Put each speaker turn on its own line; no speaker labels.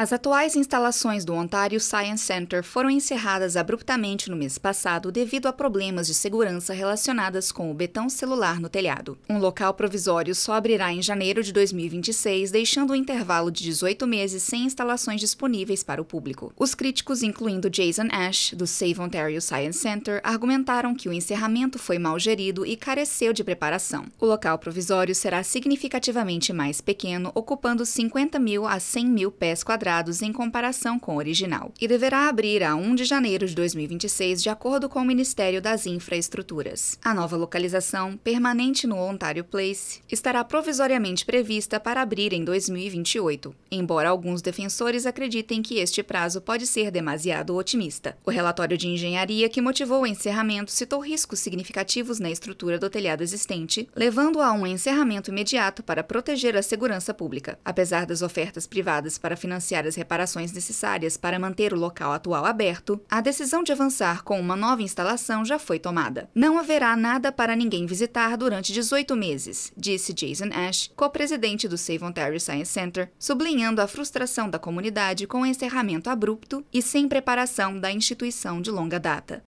As atuais instalações do Ontario Science Center foram encerradas abruptamente no mês passado devido a problemas de segurança relacionadas com o betão celular no telhado. Um local provisório só abrirá em janeiro de 2026, deixando um intervalo de 18 meses sem instalações disponíveis para o público. Os críticos, incluindo Jason Ash, do Save Ontario Science Center, argumentaram que o encerramento foi mal gerido e careceu de preparação. O local provisório será significativamente mais pequeno, ocupando 50 mil a 100 mil pés quadrados registrados em comparação com o original, e deverá abrir a 1 de janeiro de 2026, de acordo com o Ministério das Infraestruturas. A nova localização, permanente no Ontario Place, estará provisoriamente prevista para abrir em 2028 embora alguns defensores acreditem que este prazo pode ser demasiado otimista. O relatório de engenharia que motivou o encerramento citou riscos significativos na estrutura do telhado existente, levando a um encerramento imediato para proteger a segurança pública. Apesar das ofertas privadas para financiar as reparações necessárias para manter o local atual aberto, a decisão de avançar com uma nova instalação já foi tomada. Não haverá nada para ninguém visitar durante 18 meses, disse Jason Ash, co-presidente do Save Ontario Science Center, sublinhando alinhando a frustração da comunidade com o encerramento abrupto e sem preparação da instituição de longa data.